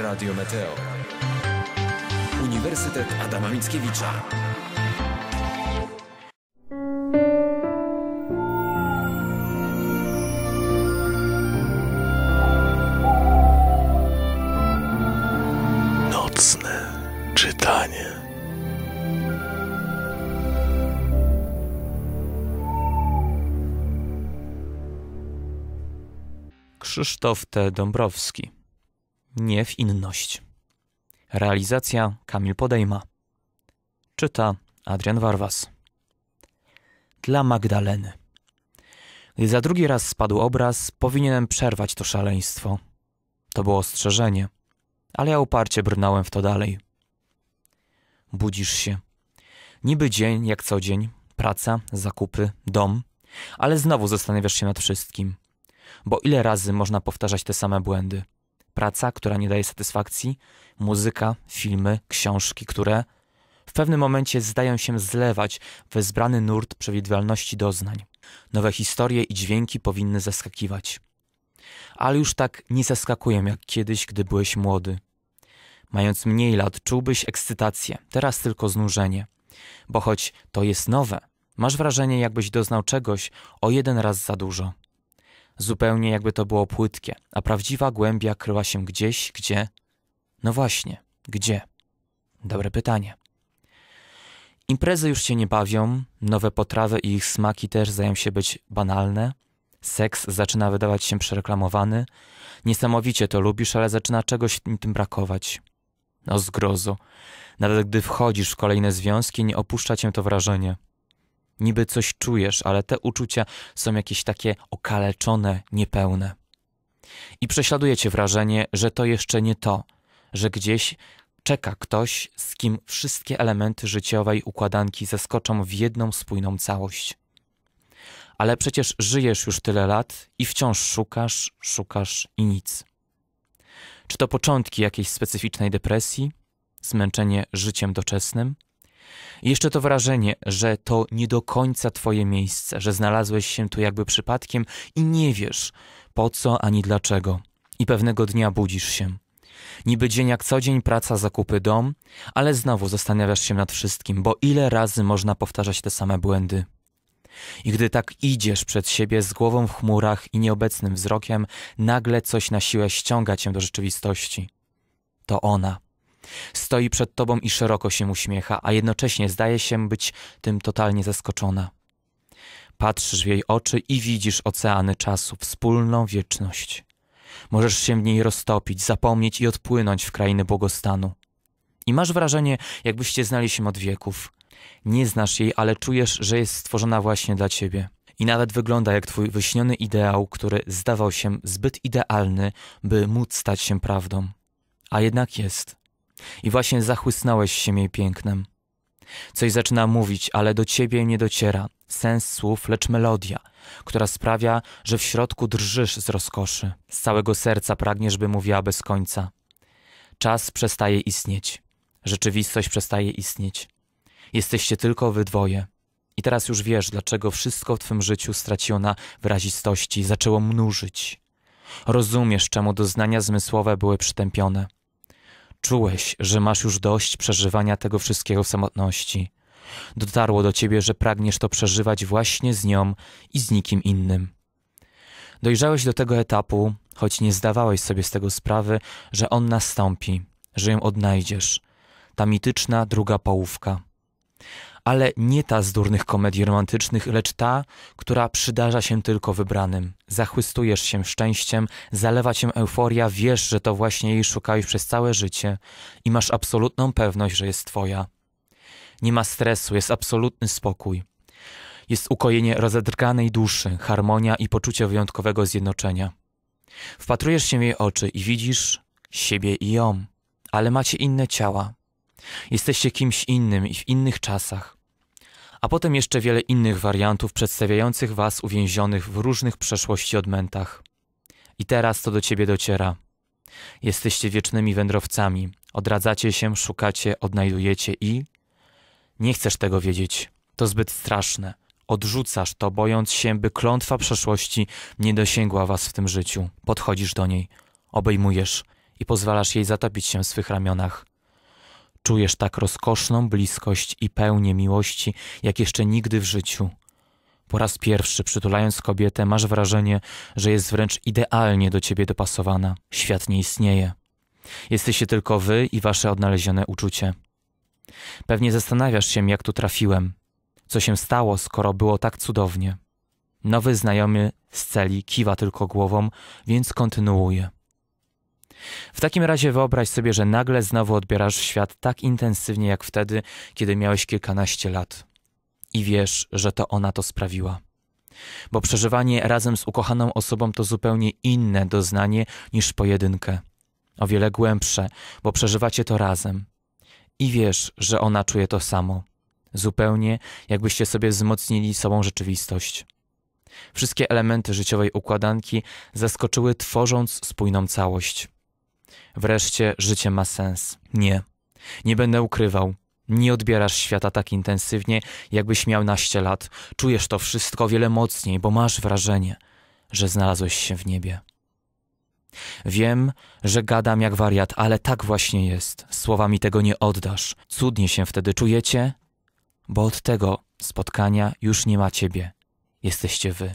Radio Meteo. Uniwersytet Adama Mickiewicza. Nocne czytanie. Krzysztof T. Dąbrowski nie w inność. Realizacja Kamil Podejma. Czyta Adrian Warwas. Dla Magdaleny. Gdy za drugi raz spadł obraz, powinienem przerwać to szaleństwo. To było ostrzeżenie, ale ja uparcie brnąłem w to dalej. Budzisz się. Niby dzień jak co dzień, praca, zakupy, dom, ale znowu zastanawiasz się nad wszystkim. Bo ile razy można powtarzać te same błędy? praca, która nie daje satysfakcji, muzyka, filmy, książki, które w pewnym momencie zdają się zlewać we zbrany nurt przewidywalności doznań. Nowe historie i dźwięki powinny zaskakiwać. Ale już tak nie zaskakują jak kiedyś, gdy byłeś młody. Mając mniej lat, czułbyś ekscytację, teraz tylko znużenie. Bo choć to jest nowe, masz wrażenie, jakbyś doznał czegoś o jeden raz za dużo zupełnie jakby to było płytkie, a prawdziwa głębia kryła się gdzieś, gdzie. No właśnie, gdzie? Dobre pytanie. Imprezy już się nie bawią, nowe potrawy i ich smaki też zdają się być banalne. Seks zaczyna wydawać się przereklamowany. Niesamowicie to lubisz, ale zaczyna czegoś tym brakować. O no zgrozo. Nawet gdy wchodzisz w kolejne związki, nie opuszcza cię to wrażenie. Niby coś czujesz, ale te uczucia są jakieś takie okaleczone, niepełne. I prześladuje cię wrażenie, że to jeszcze nie to, że gdzieś czeka ktoś, z kim wszystkie elementy życiowej układanki zeskoczą w jedną spójną całość. Ale przecież żyjesz już tyle lat i wciąż szukasz, szukasz i nic. Czy to początki jakiejś specyficznej depresji, zmęczenie życiem doczesnym? jeszcze to wrażenie, że to nie do końca twoje miejsce, że znalazłeś się tu jakby przypadkiem i nie wiesz po co ani dlaczego. I pewnego dnia budzisz się. Niby dzień jak co dzień praca, zakupy, dom, ale znowu zastanawiasz się nad wszystkim, bo ile razy można powtarzać te same błędy. I gdy tak idziesz przed siebie z głową w chmurach i nieobecnym wzrokiem, nagle coś na siłę ściąga cię do rzeczywistości. To ona. Stoi przed tobą i szeroko się uśmiecha, a jednocześnie zdaje się być tym totalnie zaskoczona. Patrzysz w jej oczy i widzisz oceany czasu, wspólną wieczność. Możesz się w niej roztopić, zapomnieć i odpłynąć w krainy błogostanu. I masz wrażenie, jakbyście znali się od wieków. Nie znasz jej, ale czujesz, że jest stworzona właśnie dla ciebie. I nawet wygląda jak twój wyśniony ideał, który zdawał się zbyt idealny, by móc stać się prawdą. A jednak jest. I właśnie zachłysnąłeś się jej pięknem. Coś zaczyna mówić, ale do ciebie nie dociera sens słów, lecz melodia, która sprawia, że w środku drżysz z rozkoszy. Z całego serca pragniesz, by mówiła bez końca. Czas przestaje istnieć. Rzeczywistość przestaje istnieć. Jesteście tylko wy dwoje. I teraz już wiesz, dlaczego wszystko w twym życiu straciło na wyrazistości, zaczęło mnóżyć. Rozumiesz, czemu doznania zmysłowe były przytępione. Czułeś, że masz już dość przeżywania tego wszystkiego w samotności. Dotarło do ciebie, że pragniesz to przeżywać właśnie z nią i z nikim innym. Dojrzałeś do tego etapu, choć nie zdawałeś sobie z tego sprawy, że on nastąpi, że ją odnajdziesz. Ta mityczna druga połówka ale nie ta z durnych komedii romantycznych, lecz ta, która przydarza się tylko wybranym. Zachwystujesz się szczęściem, zalewa cię euforia, wiesz, że to właśnie jej szukałeś przez całe życie i masz absolutną pewność, że jest twoja. Nie ma stresu, jest absolutny spokój. Jest ukojenie rozedrganej duszy, harmonia i poczucie wyjątkowego zjednoczenia. Wpatrujesz się w jej oczy i widzisz siebie i ją, ale macie inne ciała. Jesteście kimś innym i w innych czasach a potem jeszcze wiele innych wariantów przedstawiających was uwięzionych w różnych przeszłości odmętach. I teraz to do ciebie dociera. Jesteście wiecznymi wędrowcami, odradzacie się, szukacie, odnajdujecie i nie chcesz tego wiedzieć. To zbyt straszne. Odrzucasz to, bojąc się, by klątwa przeszłości nie dosięgła was w tym życiu. Podchodzisz do niej, obejmujesz i pozwalasz jej zatopić się w swych ramionach. Czujesz tak rozkoszną bliskość i pełnię miłości, jak jeszcze nigdy w życiu. Po raz pierwszy, przytulając kobietę, masz wrażenie, że jest wręcz idealnie do ciebie dopasowana. Świat nie istnieje. Jesteście tylko wy i wasze odnalezione uczucie. Pewnie zastanawiasz się, jak tu trafiłem. Co się stało, skoro było tak cudownie? Nowy znajomy z celi kiwa tylko głową, więc kontynuuje. W takim razie wyobraź sobie, że nagle znowu odbierasz świat tak intensywnie jak wtedy, kiedy miałeś kilkanaście lat. I wiesz, że to ona to sprawiła. Bo przeżywanie razem z ukochaną osobą to zupełnie inne doznanie niż pojedynkę. O wiele głębsze, bo przeżywacie to razem. I wiesz, że ona czuje to samo. Zupełnie jakbyście sobie wzmocnili sobą rzeczywistość. Wszystkie elementy życiowej układanki zaskoczyły, tworząc spójną całość. Wreszcie życie ma sens. Nie. Nie będę ukrywał. Nie odbierasz świata tak intensywnie, jakbyś miał naście lat. Czujesz to wszystko wiele mocniej, bo masz wrażenie, że znalazłeś się w niebie. Wiem, że gadam jak wariat, ale tak właśnie jest. Słowami tego nie oddasz. Cudnie się wtedy czujecie, bo od tego spotkania już nie ma ciebie. Jesteście wy.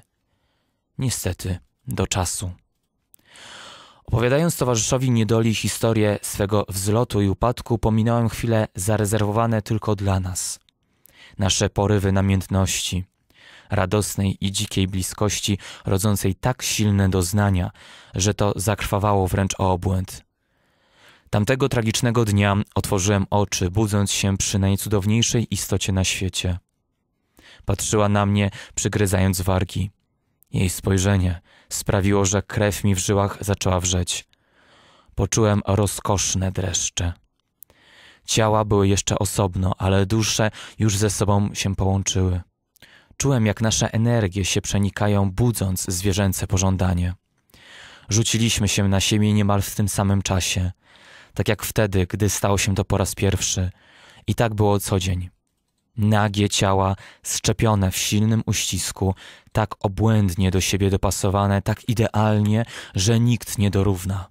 Niestety, do czasu. Opowiadając towarzyszowi niedoli historię swego wzlotu i upadku, pominąłem chwile zarezerwowane tylko dla nas. Nasze porywy namiętności, radosnej i dzikiej bliskości, rodzącej tak silne doznania, że to zakrwawało wręcz o obłęd. Tamtego tragicznego dnia otworzyłem oczy, budząc się przy najcudowniejszej istocie na świecie. Patrzyła na mnie, przygryzając wargi. Jej spojrzenie – sprawiło, że krew mi w żyłach zaczęła wrzeć. Poczułem rozkoszne dreszcze. Ciała były jeszcze osobno, ale dusze już ze sobą się połączyły. Czułem, jak nasze energie się przenikają, budząc zwierzęce pożądanie. Rzuciliśmy się na siebie niemal w tym samym czasie, tak jak wtedy, gdy stało się to po raz pierwszy. I tak było co dzień nagie ciała, szczepione w silnym uścisku, tak obłędnie do siebie dopasowane, tak idealnie, że nikt nie dorówna.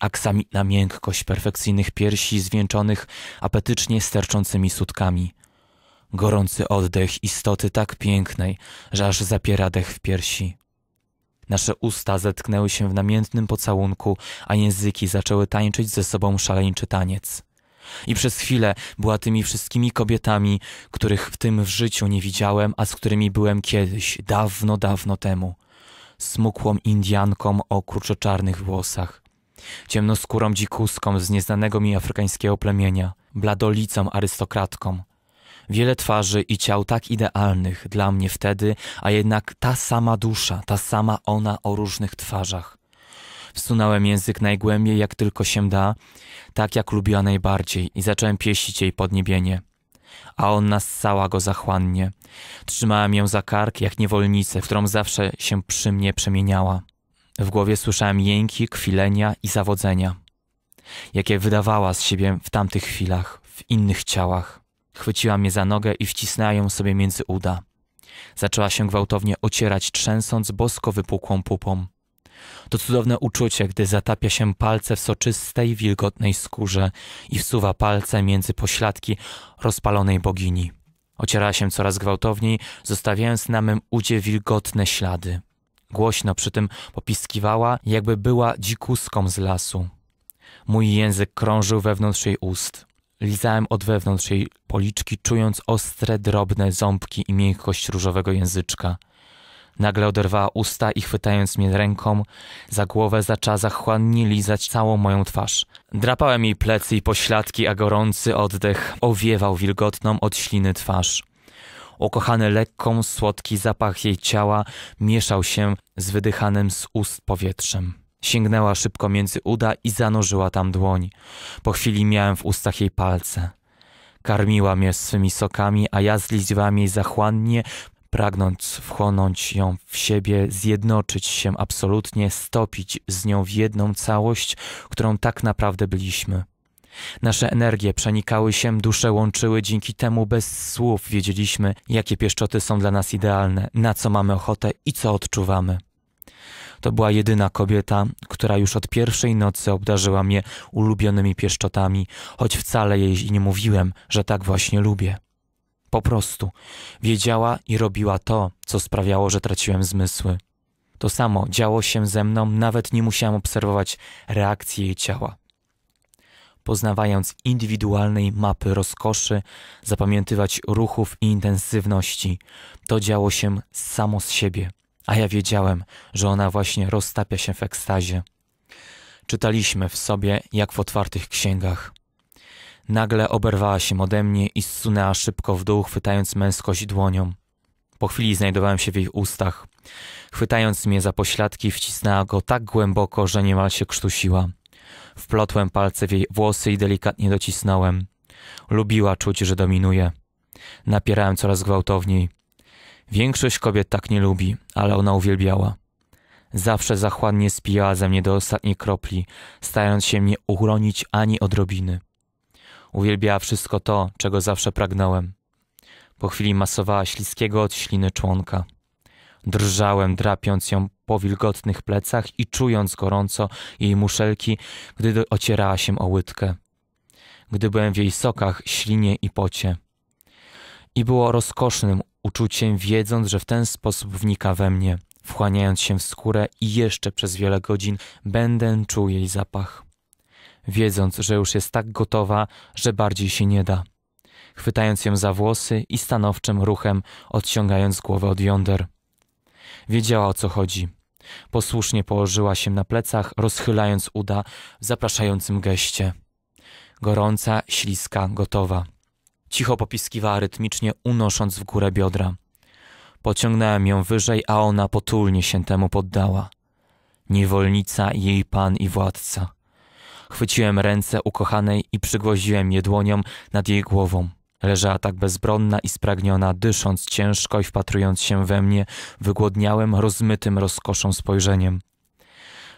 Aksamitna miękkość perfekcyjnych piersi zwieńczonych apetycznie sterczącymi sutkami. Gorący oddech istoty tak pięknej, że aż zapiera dech w piersi. Nasze usta zetknęły się w namiętnym pocałunku, a języki zaczęły tańczyć ze sobą szaleńczy taniec. I przez chwilę była tymi wszystkimi kobietami, których w tym w życiu nie widziałem, a z którymi byłem kiedyś, dawno, dawno temu. Smukłą Indianką o czarnych włosach, ciemnoskórą dzikuską z nieznanego mi afrykańskiego plemienia, bladolicą arystokratką. Wiele twarzy i ciał tak idealnych dla mnie wtedy, a jednak ta sama dusza, ta sama ona o różnych twarzach. Wsunąłem język najgłębiej, jak tylko się da, tak jak lubiła najbardziej i zacząłem pieścić jej podniebienie. A on nassała go zachłannie. Trzymałem ją za kark, jak niewolnicę, którą zawsze się przy mnie przemieniała. W głowie słyszałem jęki, kwilenia i zawodzenia, jakie wydawała z siebie w tamtych chwilach, w innych ciałach. Chwyciła mnie za nogę i wcisnęła ją sobie między uda. Zaczęła się gwałtownie ocierać, trzęsąc bosko wypukłą pupą. To cudowne uczucie, gdy zatapia się palce w soczystej, wilgotnej skórze i wsuwa palce między pośladki rozpalonej bogini. Ociera się coraz gwałtowniej, zostawiając na mym udzie wilgotne ślady. Głośno przy tym popiskiwała, jakby była dzikuską z lasu. Mój język krążył wewnątrz jej ust. Lizałem od wewnątrz jej policzki, czując ostre, drobne ząbki i miękkość różowego języczka. Nagle oderwała usta i chwytając mnie ręką za głowę zaczęła zachłannie lizać całą moją twarz. Drapałem jej plecy i pośladki, a gorący oddech owiewał wilgotną od śliny twarz. Ukochany lekką, słodki zapach jej ciała mieszał się z wydychanym z ust powietrzem. Sięgnęła szybko między uda i zanurzyła tam dłoń. Po chwili miałem w ustach jej palce. Karmiła mnie swymi sokami, a ja zliźwałam jej zachłannie, pragnąc wchłonąć ją w siebie, zjednoczyć się absolutnie, stopić z nią w jedną całość, którą tak naprawdę byliśmy. Nasze energie przenikały się, dusze łączyły, dzięki temu bez słów wiedzieliśmy, jakie pieszczoty są dla nas idealne, na co mamy ochotę i co odczuwamy. To była jedyna kobieta, która już od pierwszej nocy obdarzyła mnie ulubionymi pieszczotami, choć wcale jej nie mówiłem, że tak właśnie lubię. Po prostu. Wiedziała i robiła to, co sprawiało, że traciłem zmysły. To samo działo się ze mną, nawet nie musiałem obserwować reakcji jej ciała. Poznawając indywidualnej mapy rozkoszy, zapamiętywać ruchów i intensywności, to działo się samo z siebie, a ja wiedziałem, że ona właśnie roztapia się w ekstazie. Czytaliśmy w sobie jak w otwartych księgach. Nagle oberwała się ode mnie i zsunęła szybko w dół, chwytając męskość dłonią. Po chwili znajdowałem się w jej ustach. Chwytając mnie za pośladki, wcisnęła go tak głęboko, że niemal się krztusiła. Wplotłem palce w jej włosy i delikatnie docisnąłem. Lubiła czuć, że dominuje. Napierałem coraz gwałtowniej. Większość kobiet tak nie lubi, ale ona uwielbiała. Zawsze zachłannie spijała ze mnie do ostatniej kropli, starając się mnie uchronić ani odrobiny. Uwielbiała wszystko to, czego zawsze pragnąłem. Po chwili masowała śliskiego od śliny członka. Drżałem, drapiąc ją po wilgotnych plecach i czując gorąco jej muszelki, gdy ocierała się o łydkę. Gdy byłem w jej sokach, ślinie i pocie. I było rozkosznym uczuciem, wiedząc, że w ten sposób wnika we mnie, wchłaniając się w skórę i jeszcze przez wiele godzin będę czuł jej zapach wiedząc, że już jest tak gotowa, że bardziej się nie da. Chwytając ją za włosy i stanowczym ruchem odciągając głowę od jąder. Wiedziała o co chodzi. Posłusznie położyła się na plecach, rozchylając uda w zapraszającym geście. Gorąca, śliska, gotowa. Cicho popiskiwała rytmicznie, unosząc w górę biodra. Pociągnąłem ją wyżej, a ona potulnie się temu poddała. Niewolnica, jej pan i władca. Chwyciłem ręce ukochanej i przygwoździłem je dłonią nad jej głową. Leżała tak bezbronna i spragniona, dysząc ciężko i wpatrując się we mnie, wygłodniałem rozmytym rozkoszą spojrzeniem.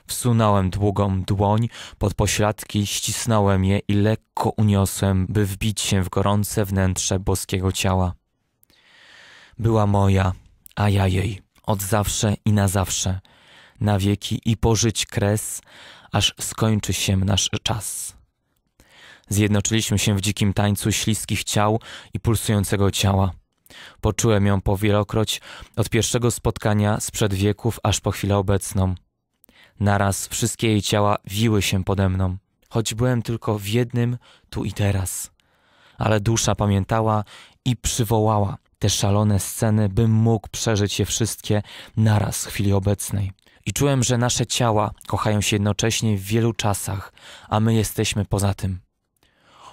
Wsunąłem długą dłoń pod pośladki, ścisnąłem je i lekko uniosłem, by wbić się w gorące wnętrze boskiego ciała. Była moja, a ja jej, od zawsze i na zawsze – na wieki i pożyć kres, aż skończy się nasz czas. Zjednoczyliśmy się w dzikim tańcu śliskich ciał i pulsującego ciała. Poczułem ją po wielokroć od pierwszego spotkania sprzed wieków aż po chwilę obecną. Naraz wszystkie jej ciała wiły się pode mną, choć byłem tylko w jednym tu i teraz. Ale dusza pamiętała i przywołała te szalone sceny, bym mógł przeżyć je wszystkie naraz w chwili obecnej i czułem, że nasze ciała kochają się jednocześnie w wielu czasach, a my jesteśmy poza tym.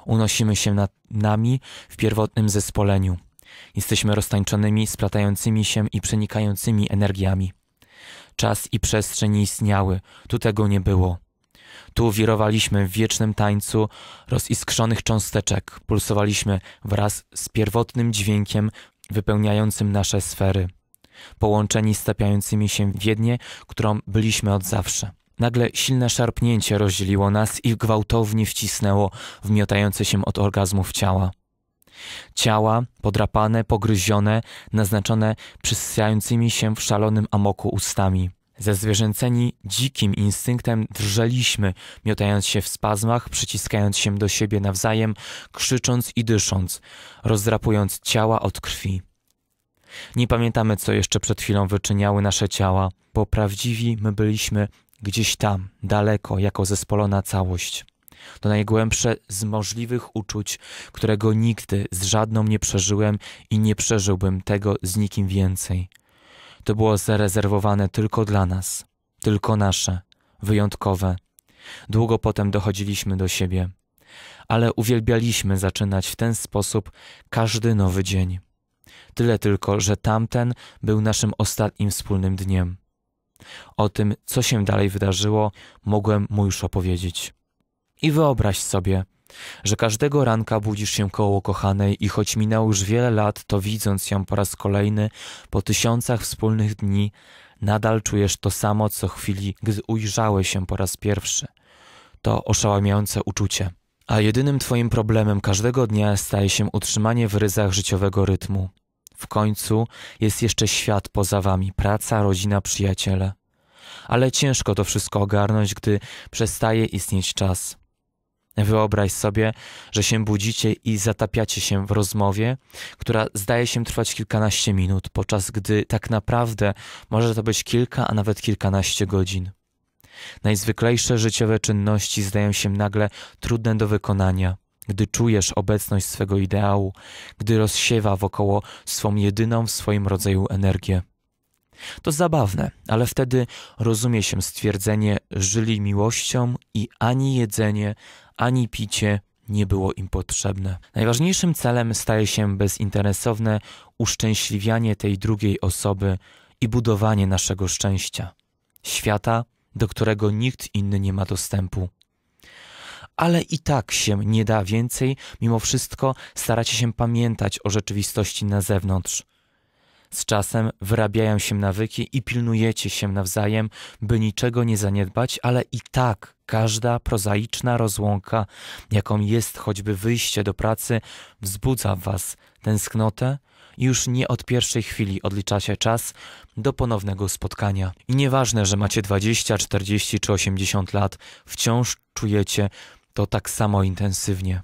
Unosimy się nad nami w pierwotnym zespoleniu. Jesteśmy roztańczonymi, splatającymi się i przenikającymi energiami. Czas i przestrzeń nie istniały, tu tego nie było. Tu wirowaliśmy w wiecznym tańcu roziskrzonych cząsteczek, pulsowaliśmy wraz z pierwotnym dźwiękiem wypełniającym nasze sfery połączeni stapiającymi się w jednie, którą byliśmy od zawsze. Nagle silne szarpnięcie rozdzieliło nas i gwałtownie wcisnęło w miotające się od orgazmów ciała. Ciała podrapane, pogryzione, naznaczone przysyjącymi się w szalonym amoku ustami. zwierzęceni, dzikim instynktem drżeliśmy, miotając się w spazmach, przyciskając się do siebie nawzajem, krzycząc i dysząc, rozdrapując ciała od krwi. Nie pamiętamy, co jeszcze przed chwilą wyczyniały nasze ciała, bo prawdziwi my byliśmy gdzieś tam, daleko, jako zespolona całość. To najgłębsze z możliwych uczuć, którego nigdy z żadną nie przeżyłem i nie przeżyłbym tego z nikim więcej. To było zarezerwowane tylko dla nas, tylko nasze, wyjątkowe. Długo potem dochodziliśmy do siebie, ale uwielbialiśmy zaczynać w ten sposób każdy nowy dzień. Tyle tylko, że tamten był naszym ostatnim wspólnym dniem. O tym, co się dalej wydarzyło, mogłem mu już opowiedzieć. I wyobraź sobie, że każdego ranka budzisz się koło kochanej i choć minęło już wiele lat, to widząc ją po raz kolejny, po tysiącach wspólnych dni, nadal czujesz to samo co chwili, gdy ujrzałeś się po raz pierwszy. To oszałamiające uczucie. A jedynym twoim problemem każdego dnia staje się utrzymanie w ryzach życiowego rytmu. W końcu jest jeszcze świat poza wami, praca, rodzina, przyjaciele. Ale ciężko to wszystko ogarnąć, gdy przestaje istnieć czas. Wyobraź sobie, że się budzicie i zatapiacie się w rozmowie, która zdaje się trwać kilkanaście minut, podczas gdy tak naprawdę może to być kilka, a nawet kilkanaście godzin. Najzwyklejsze życiowe czynności zdają się nagle trudne do wykonania gdy czujesz obecność swego ideału, gdy rozsiewa wokoło swą jedyną w swoim rodzaju energię. To zabawne, ale wtedy rozumie się stwierdzenie żyli miłością i ani jedzenie, ani picie nie było im potrzebne. Najważniejszym celem staje się bezinteresowne uszczęśliwianie tej drugiej osoby i budowanie naszego szczęścia, świata, do którego nikt inny nie ma dostępu ale i tak się nie da więcej, mimo wszystko staracie się pamiętać o rzeczywistości na zewnątrz. Z czasem wyrabiają się nawyki i pilnujecie się nawzajem, by niczego nie zaniedbać, ale i tak każda prozaiczna rozłąka, jaką jest choćby wyjście do pracy, wzbudza w was tęsknotę i już nie od pierwszej chwili odliczacie czas do ponownego spotkania. I nieważne, że macie 20, 40 czy 80 lat, wciąż czujecie to tak samo intensywnie.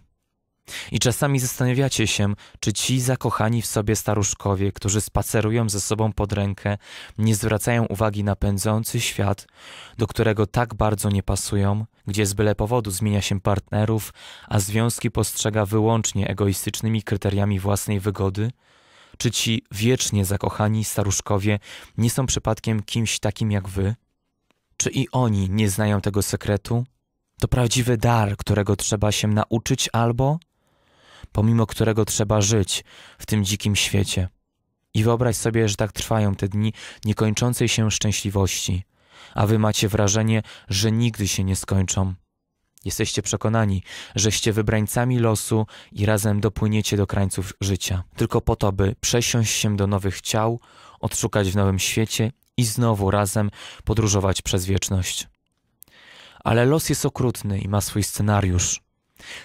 I czasami zastanawiacie się, czy ci zakochani w sobie staruszkowie, którzy spacerują ze sobą pod rękę, nie zwracają uwagi na pędzący świat, do którego tak bardzo nie pasują, gdzie z byle powodu zmienia się partnerów, a związki postrzega wyłącznie egoistycznymi kryteriami własnej wygody? Czy ci wiecznie zakochani staruszkowie nie są przypadkiem kimś takim jak wy? Czy i oni nie znają tego sekretu? To prawdziwy dar, którego trzeba się nauczyć albo pomimo którego trzeba żyć w tym dzikim świecie. I wyobraź sobie, że tak trwają te dni niekończącej się szczęśliwości, a wy macie wrażenie, że nigdy się nie skończą. Jesteście przekonani, żeście wybrańcami losu i razem dopłyniecie do krańców życia, tylko po to, by przesiąść się do nowych ciał, odszukać w nowym świecie i znowu razem podróżować przez wieczność ale los jest okrutny i ma swój scenariusz.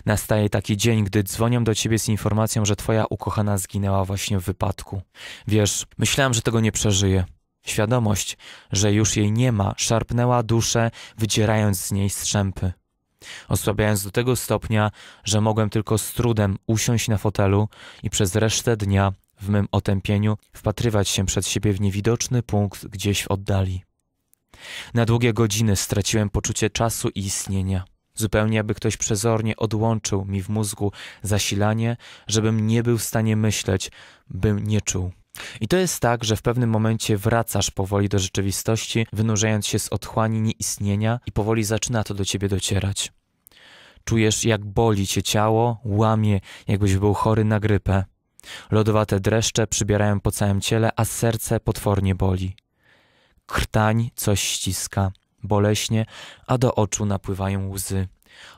Nastaje taki dzień, gdy dzwonią do ciebie z informacją, że twoja ukochana zginęła właśnie w wypadku. Wiesz, myślałem, że tego nie przeżyję. Świadomość, że już jej nie ma, szarpnęła duszę, wydzierając z niej strzępy. Osłabiając do tego stopnia, że mogłem tylko z trudem usiąść na fotelu i przez resztę dnia w mym otępieniu wpatrywać się przed siebie w niewidoczny punkt gdzieś w oddali. Na długie godziny straciłem poczucie czasu i istnienia. Zupełnie aby ktoś przezornie odłączył mi w mózgu zasilanie, żebym nie był w stanie myśleć, bym nie czuł. I to jest tak, że w pewnym momencie wracasz powoli do rzeczywistości, wynurzając się z otchłani nieistnienia i powoli zaczyna to do ciebie docierać. Czujesz, jak boli cię ciało, łamie, jakbyś był chory na grypę. Lodowate dreszcze przybierają po całym ciele, a serce potwornie boli krtań coś ściska, boleśnie, a do oczu napływają łzy.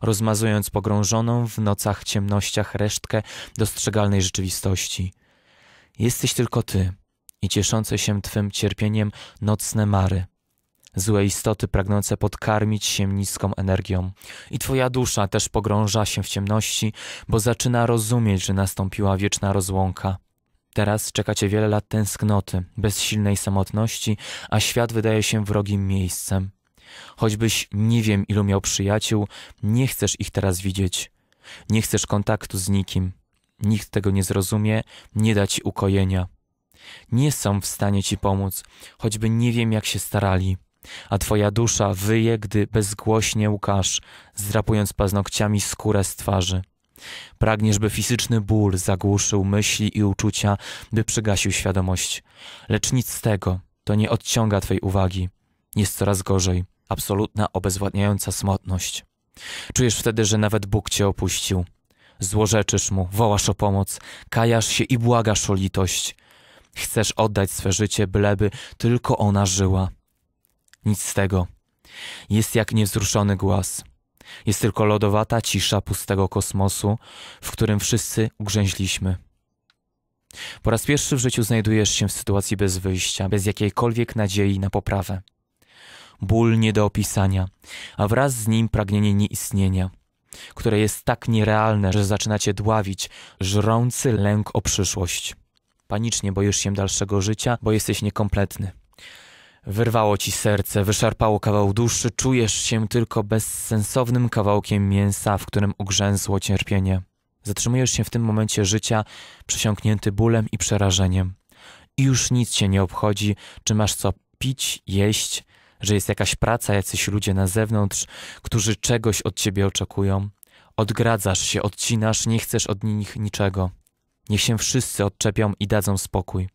Rozmazując pogrążoną w nocach ciemnościach resztkę dostrzegalnej rzeczywistości. Jesteś tylko ty i cieszące się twym cierpieniem nocne mary złe istoty pragnące podkarmić się niską energią. I twoja dusza też pogrąża się w ciemności, bo zaczyna rozumieć, że nastąpiła wieczna rozłąka. Teraz czekacie wiele lat tęsknoty, bezsilnej samotności, a świat wydaje się wrogim miejscem. Choćbyś nie wiem, ilu miał przyjaciół, nie chcesz ich teraz widzieć. Nie chcesz kontaktu z nikim. Nikt tego nie zrozumie, nie da ci ukojenia. Nie są w stanie ci pomóc, choćby nie wiem, jak się starali. A twoja dusza wyje, gdy bezgłośnie łkasz, zdrapując paznokciami skórę z twarzy. Pragniesz, by fizyczny ból zagłuszył myśli i uczucia, by przygasił świadomość. Lecz nic z tego, to nie odciąga Twojej uwagi. Jest coraz gorzej. Absolutna, obezwładniająca smutność. Czujesz wtedy, że nawet Bóg Cię opuścił. Złorzeczysz Mu, wołasz o pomoc, kajasz się i błagasz o litość. Chcesz oddać swe życie, byleby tylko ona żyła. Nic z tego. Jest jak niewzruszony głaz. Jest tylko lodowata cisza pustego kosmosu, w którym wszyscy ugrzęźliśmy. Po raz pierwszy w życiu znajdujesz się w sytuacji bez wyjścia, bez jakiejkolwiek nadziei na poprawę. Ból nie do opisania, a wraz z nim pragnienie nieistnienia, które jest tak nierealne, że zaczyna cię dławić żrący lęk o przyszłość. Panicznie boisz się dalszego życia, bo jesteś niekompletny. Wyrwało ci serce, wyszarpało kawał duszy, czujesz się tylko bezsensownym kawałkiem mięsa, w którym ugrzęzło cierpienie. Zatrzymujesz się w tym momencie życia, przesiąknięty bólem i przerażeniem. I już nic cię nie obchodzi, czy masz co pić, jeść, że jest jakaś praca, jacyś ludzie na zewnątrz, którzy czegoś od ciebie oczekują. Odgradzasz się, odcinasz, nie chcesz od nich niczego. Niech się wszyscy odczepią i dadzą spokój.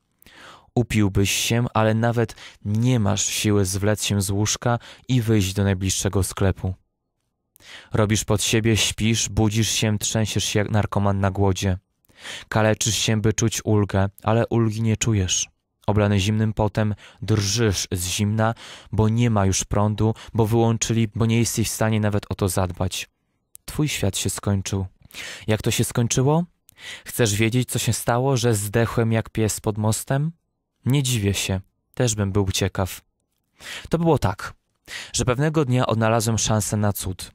Upiłbyś się, ale nawet nie masz siły zwlec się z łóżka i wyjść do najbliższego sklepu. Robisz pod siebie, śpisz, budzisz się, trzęsiesz się jak narkoman na głodzie. Kaleczysz się, by czuć ulgę, ale ulgi nie czujesz. Oblany zimnym potem, drżysz z zimna, bo nie ma już prądu, bo wyłączyli, bo nie jesteś w stanie nawet o to zadbać. Twój świat się skończył. Jak to się skończyło? Chcesz wiedzieć, co się stało, że zdechłem jak pies pod mostem? Nie dziwię się, też bym był ciekaw. To było tak, że pewnego dnia odnalazłem szansę na cud.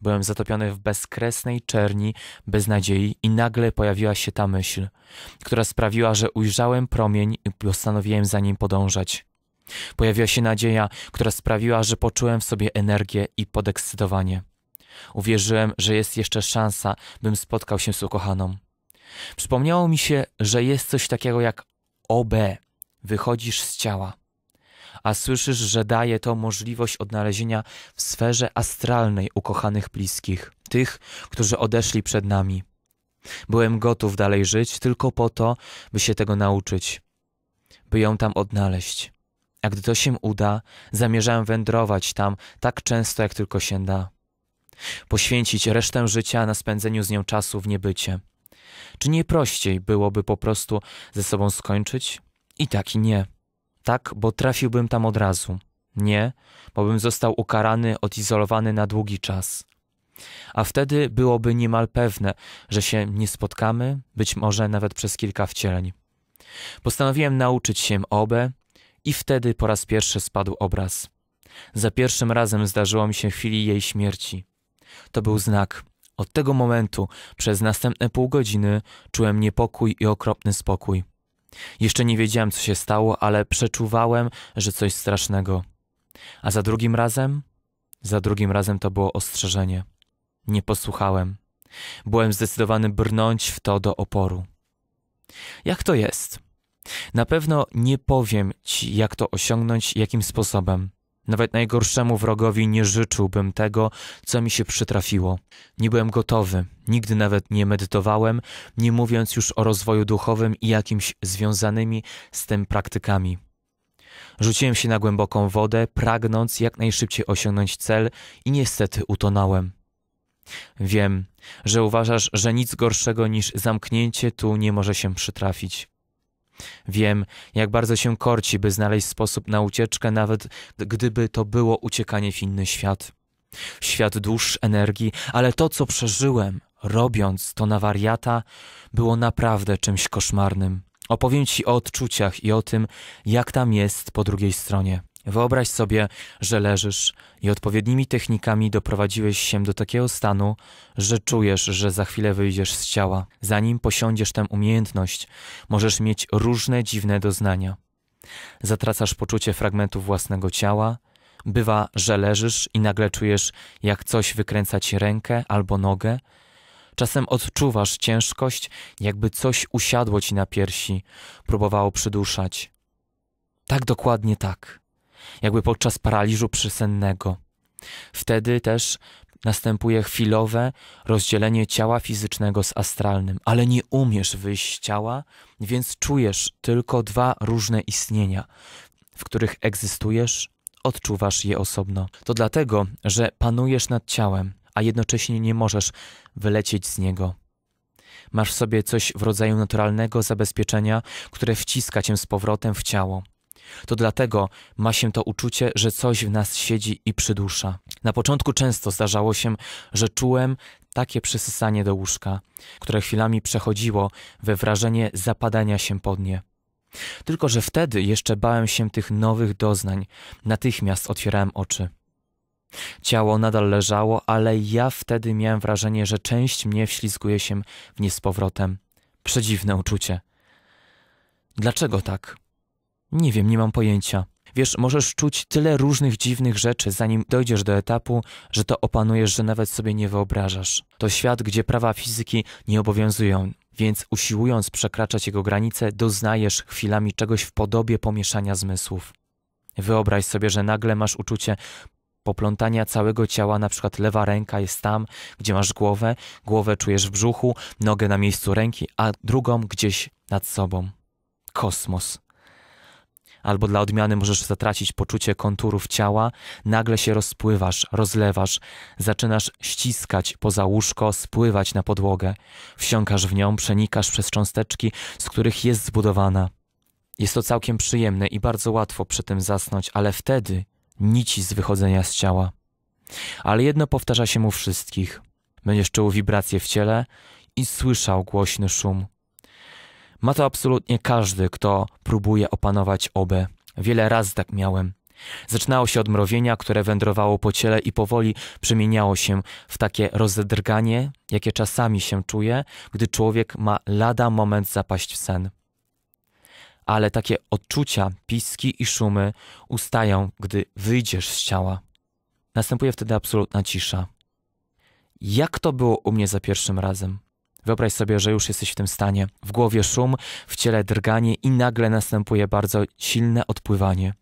Byłem zatopiony w bezkresnej czerni, bez nadziei i nagle pojawiła się ta myśl, która sprawiła, że ujrzałem promień i postanowiłem za nim podążać. Pojawiła się nadzieja, która sprawiła, że poczułem w sobie energię i podekscytowanie. Uwierzyłem, że jest jeszcze szansa, bym spotkał się z ukochaną. Przypomniało mi się, że jest coś takiego jak OB, wychodzisz z ciała, a słyszysz, że daje to możliwość odnalezienia w sferze astralnej ukochanych bliskich, tych, którzy odeszli przed nami. Byłem gotów dalej żyć tylko po to, by się tego nauczyć, by ją tam odnaleźć. A gdy to się uda, zamierzałem wędrować tam tak często, jak tylko się da. Poświęcić resztę życia na spędzeniu z nią czasu w niebycie. Czy nie prościej byłoby po prostu ze sobą skończyć? I tak i nie. Tak, bo trafiłbym tam od razu. Nie, bo bym został ukarany, odizolowany na długi czas. A wtedy byłoby niemal pewne, że się nie spotkamy, być może nawet przez kilka wcieleń. Postanowiłem nauczyć się obę i wtedy po raz pierwszy spadł obraz. Za pierwszym razem zdarzyło mi się w chwili jej śmierci. To był znak. Od tego momentu przez następne pół godziny czułem niepokój i okropny spokój. Jeszcze nie wiedziałem, co się stało, ale przeczuwałem, że coś strasznego. A za drugim razem? Za drugim razem to było ostrzeżenie. Nie posłuchałem. Byłem zdecydowany brnąć w to do oporu. Jak to jest? Na pewno nie powiem ci, jak to osiągnąć, jakim sposobem. Nawet najgorszemu wrogowi nie życzyłbym tego, co mi się przytrafiło. Nie byłem gotowy, nigdy nawet nie medytowałem, nie mówiąc już o rozwoju duchowym i jakimś związanymi z tym praktykami. Rzuciłem się na głęboką wodę, pragnąc jak najszybciej osiągnąć cel i niestety utonąłem. Wiem, że uważasz, że nic gorszego niż zamknięcie tu nie może się przytrafić. Wiem, jak bardzo się korci, by znaleźć sposób na ucieczkę, nawet gdyby to było uciekanie w inny świat. Świat dłuż energii, ale to, co przeżyłem, robiąc to na wariata, było naprawdę czymś koszmarnym. Opowiem ci o odczuciach i o tym, jak tam jest po drugiej stronie. Wyobraź sobie, że leżysz i odpowiednimi technikami doprowadziłeś się do takiego stanu, że czujesz, że za chwilę wyjdziesz z ciała. Zanim posiądziesz tę umiejętność, możesz mieć różne dziwne doznania. Zatracasz poczucie fragmentów własnego ciała, bywa, że leżysz i nagle czujesz, jak coś wykręca ci rękę albo nogę. Czasem odczuwasz ciężkość, jakby coś usiadło ci na piersi, próbowało przyduszać. Tak dokładnie tak jakby podczas paraliżu przysennego. Wtedy też następuje chwilowe rozdzielenie ciała fizycznego z astralnym, ale nie umiesz wyjść z ciała, więc czujesz tylko dwa różne istnienia, w których egzystujesz, odczuwasz je osobno. To dlatego, że panujesz nad ciałem, a jednocześnie nie możesz wylecieć z niego. Masz w sobie coś w rodzaju naturalnego zabezpieczenia, które wciska cię z powrotem w ciało. To dlatego ma się to uczucie, że coś w nas siedzi i przydusza. Na początku często zdarzało się, że czułem takie przysysanie do łóżka, które chwilami przechodziło we wrażenie zapadania się pod nie. Tylko, że wtedy jeszcze bałem się tych nowych doznań, natychmiast otwierałem oczy. Ciało nadal leżało, ale ja wtedy miałem wrażenie, że część mnie wślizguje się w nie z powrotem. Przedziwne uczucie. Dlaczego tak? Nie wiem, nie mam pojęcia. Wiesz, możesz czuć tyle różnych dziwnych rzeczy, zanim dojdziesz do etapu, że to opanujesz, że nawet sobie nie wyobrażasz. To świat, gdzie prawa fizyki nie obowiązują, więc usiłując przekraczać jego granice, doznajesz chwilami czegoś w podobie pomieszania zmysłów. Wyobraź sobie, że nagle masz uczucie poplątania całego ciała, na przykład lewa ręka jest tam, gdzie masz głowę, głowę czujesz w brzuchu, nogę na miejscu ręki, a drugą gdzieś nad sobą. Kosmos albo dla odmiany możesz zatracić poczucie konturów ciała, nagle się rozpływasz, rozlewasz, zaczynasz ściskać poza łóżko, spływać na podłogę. Wsiąkasz w nią, przenikasz przez cząsteczki, z których jest zbudowana. Jest to całkiem przyjemne i bardzo łatwo przy tym zasnąć, ale wtedy nici z wychodzenia z ciała. Ale jedno powtarza się mu wszystkich. Będziesz czuł wibracje w ciele i słyszał głośny szum. Ma to absolutnie każdy, kto próbuje opanować obę. Wiele razy tak miałem. Zaczynało się od mrowienia, które wędrowało po ciele i powoli przemieniało się w takie rozedrganie, jakie czasami się czuje, gdy człowiek ma lada moment zapaść w sen. Ale takie odczucia, piski i szumy ustają, gdy wyjdziesz z ciała. Następuje wtedy absolutna cisza. Jak to było u mnie za pierwszym razem? Wyobraź sobie, że już jesteś w tym stanie. W głowie szum, w ciele drganie i nagle następuje bardzo silne odpływanie.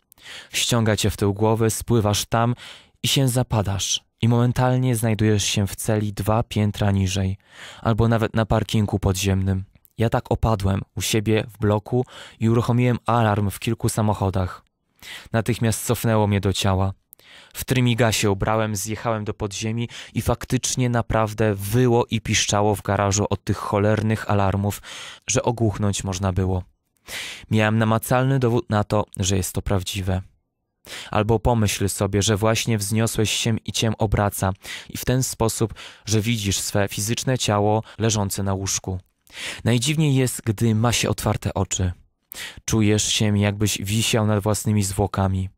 Ściąga cię w tył głowy, spływasz tam i się zapadasz. I momentalnie znajdujesz się w celi dwa piętra niżej, albo nawet na parkingu podziemnym. Ja tak opadłem u siebie w bloku i uruchomiłem alarm w kilku samochodach. Natychmiast cofnęło mnie do ciała w się ubrałem, zjechałem do podziemi i faktycznie naprawdę wyło i piszczało w garażu od tych cholernych alarmów, że ogłuchnąć można było. Miałem namacalny dowód na to, że jest to prawdziwe. Albo pomyśl sobie, że właśnie wzniosłeś się i cię obraca, i w ten sposób, że widzisz swe fizyczne ciało leżące na łóżku. Najdziwniej jest, gdy ma się otwarte oczy. Czujesz się, jakbyś wisiał nad własnymi zwłokami.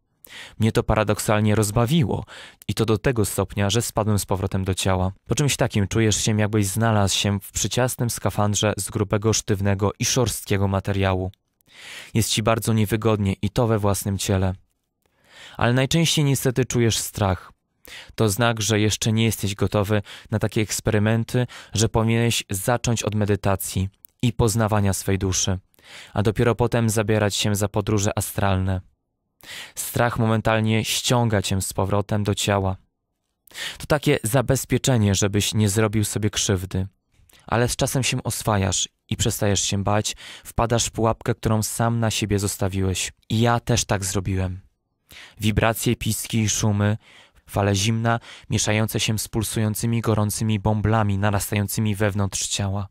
Mnie to paradoksalnie rozbawiło i to do tego stopnia, że spadłem z powrotem do ciała. Po czymś takim czujesz się, jakbyś znalazł się w przyciasnym skafandrze z grubego, sztywnego i szorstkiego materiału. Jest ci bardzo niewygodnie i to we własnym ciele. Ale najczęściej niestety czujesz strach. To znak, że jeszcze nie jesteś gotowy na takie eksperymenty, że powinieneś zacząć od medytacji i poznawania swej duszy, a dopiero potem zabierać się za podróże astralne. Strach momentalnie ściąga cię z powrotem do ciała. To takie zabezpieczenie, żebyś nie zrobił sobie krzywdy. Ale z czasem się oswajasz i przestajesz się bać, wpadasz w pułapkę, którą sam na siebie zostawiłeś. I ja też tak zrobiłem. Wibracje, piski i szumy, fale zimna mieszające się z pulsującymi gorącymi bąblami narastającymi wewnątrz ciała.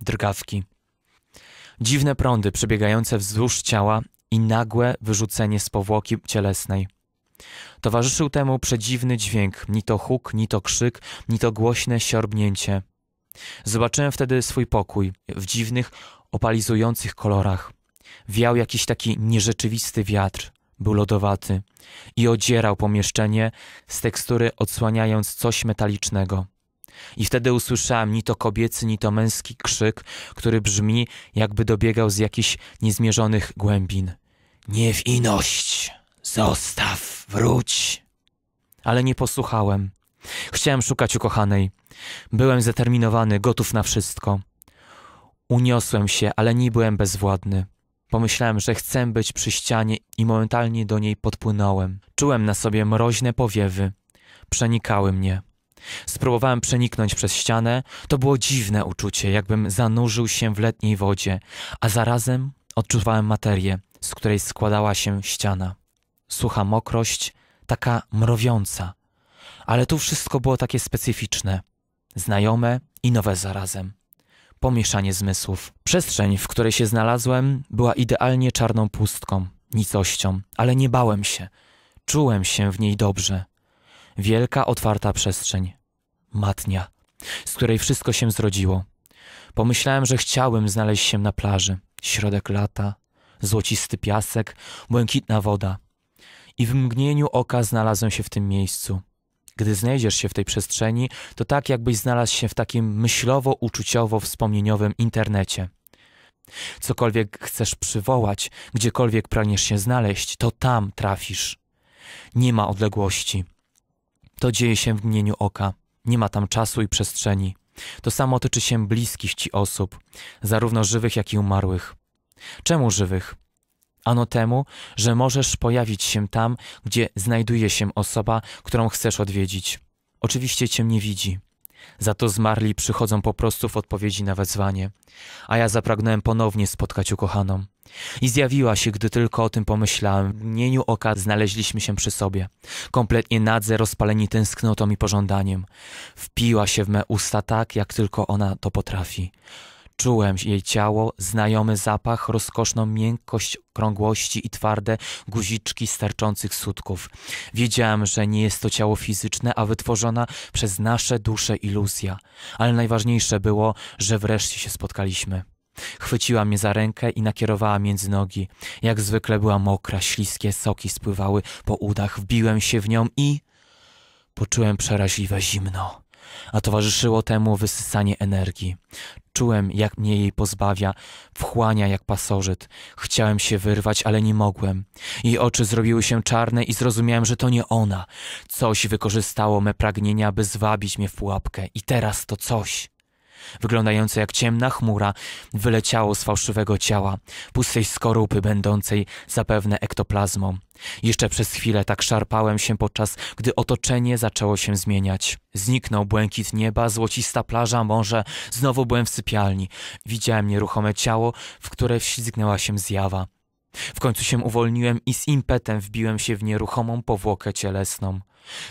Drgawki. Dziwne prądy przebiegające wzdłuż ciała i nagłe wyrzucenie z powłoki cielesnej. Towarzyszył temu przedziwny dźwięk, ni to huk, ni to krzyk, ni to głośne siorbnięcie. Zobaczyłem wtedy swój pokój w dziwnych, opalizujących kolorach. Wiał jakiś taki nierzeczywisty wiatr, był lodowaty i odzierał pomieszczenie z tekstury odsłaniając coś metalicznego. I wtedy usłyszałem ni to kobiecy, ni to męski krzyk, który brzmi, jakby dobiegał z jakichś niezmierzonych głębin. Niewinność! Zostaw, wróć! Ale nie posłuchałem. Chciałem szukać ukochanej. Byłem zdeterminowany, gotów na wszystko. Uniosłem się, ale nie byłem bezwładny. Pomyślałem, że chcę być przy ścianie i momentalnie do niej podpłynąłem. Czułem na sobie mroźne powiewy. Przenikały mnie. Spróbowałem przeniknąć przez ścianę. To było dziwne uczucie, jakbym zanurzył się w letniej wodzie, a zarazem odczuwałem materię z której składała się ściana. Sucha mokrość, taka mrowiąca. Ale tu wszystko było takie specyficzne, znajome i nowe zarazem. Pomieszanie zmysłów. Przestrzeń, w której się znalazłem, była idealnie czarną pustką, nicością, ale nie bałem się. Czułem się w niej dobrze. Wielka, otwarta przestrzeń. Matnia, z której wszystko się zrodziło. Pomyślałem, że chciałem znaleźć się na plaży. Środek lata, złocisty piasek, błękitna woda. I w mgnieniu oka znalazłem się w tym miejscu. Gdy znajdziesz się w tej przestrzeni, to tak jakbyś znalazł się w takim myślowo-uczuciowo-wspomnieniowym internecie. Cokolwiek chcesz przywołać, gdziekolwiek pragniesz się znaleźć, to tam trafisz. Nie ma odległości. To dzieje się w mgnieniu oka. Nie ma tam czasu i przestrzeni. To samo tyczy się bliskich ci osób, zarówno żywych, jak i umarłych. Czemu żywych? Ano temu, że możesz pojawić się tam, gdzie znajduje się osoba, którą chcesz odwiedzić. Oczywiście cię nie widzi. Za to zmarli przychodzą po prostu w odpowiedzi na wezwanie. A ja zapragnąłem ponownie spotkać ukochaną. I zjawiła się, gdy tylko o tym pomyślałem. W mnieniu oka znaleźliśmy się przy sobie. Kompletnie nadze, rozpaleni tęsknotą i pożądaniem. Wpiła się w me usta tak, jak tylko ona to potrafi. Czułem jej ciało, znajomy zapach, rozkoszną miękkość krągłości i twarde guziczki starczących sutków. Wiedziałem, że nie jest to ciało fizyczne, a wytworzona przez nasze dusze iluzja. Ale najważniejsze było, że wreszcie się spotkaliśmy. Chwyciła mnie za rękę i nakierowała między nogi. Jak zwykle była mokra, śliskie soki spływały po udach. Wbiłem się w nią i poczułem przeraźliwe zimno a towarzyszyło temu wysysanie energii. Czułem, jak mnie jej pozbawia, wchłania jak pasożyt. Chciałem się wyrwać, ale nie mogłem. Jej oczy zrobiły się czarne i zrozumiałem, że to nie ona. Coś wykorzystało me pragnienia, by zwabić mnie w pułapkę. I teraz to coś wyglądające jak ciemna chmura, wyleciało z fałszywego ciała, pustej skorupy będącej zapewne ektoplazmą. Jeszcze przez chwilę tak szarpałem się, podczas gdy otoczenie zaczęło się zmieniać. Zniknął błękit nieba, złocista plaża, morze, znowu byłem w sypialni. Widziałem nieruchome ciało, w które wślizgnęła się zjawa. W końcu się uwolniłem i z impetem wbiłem się w nieruchomą powłokę cielesną.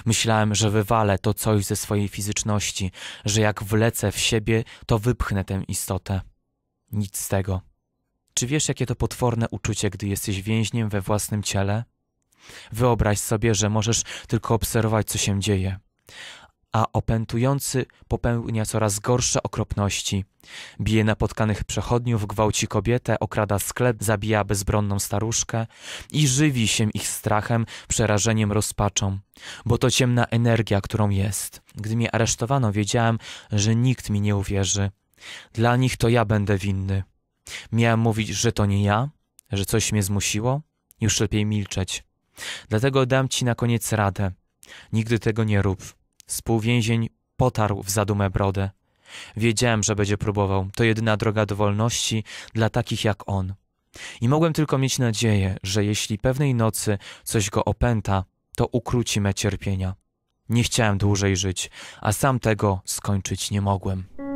Myślałem, że wywalę to coś ze swojej fizyczności, że jak wlecę w siebie, to wypchnę tę istotę. Nic z tego. Czy wiesz, jakie to potworne uczucie, gdy jesteś więźniem we własnym ciele? Wyobraź sobie, że możesz tylko obserwować, co się dzieje a opętujący popełnia coraz gorsze okropności. Bije napotkanych przechodniów, gwałci kobietę, okrada sklep, zabija bezbronną staruszkę i żywi się ich strachem, przerażeniem, rozpaczą, bo to ciemna energia, którą jest. Gdy mnie aresztowano, wiedziałem, że nikt mi nie uwierzy. Dla nich to ja będę winny. Miałem mówić, że to nie ja, że coś mnie zmusiło, już lepiej milczeć. Dlatego dam ci na koniec radę. Nigdy tego nie rób. Współwięzień potarł w zadumę brodę. Wiedziałem, że będzie próbował. To jedyna droga do wolności dla takich jak on. I mogłem tylko mieć nadzieję, że jeśli pewnej nocy coś go opęta, to ukróci me cierpienia. Nie chciałem dłużej żyć, a sam tego skończyć nie mogłem.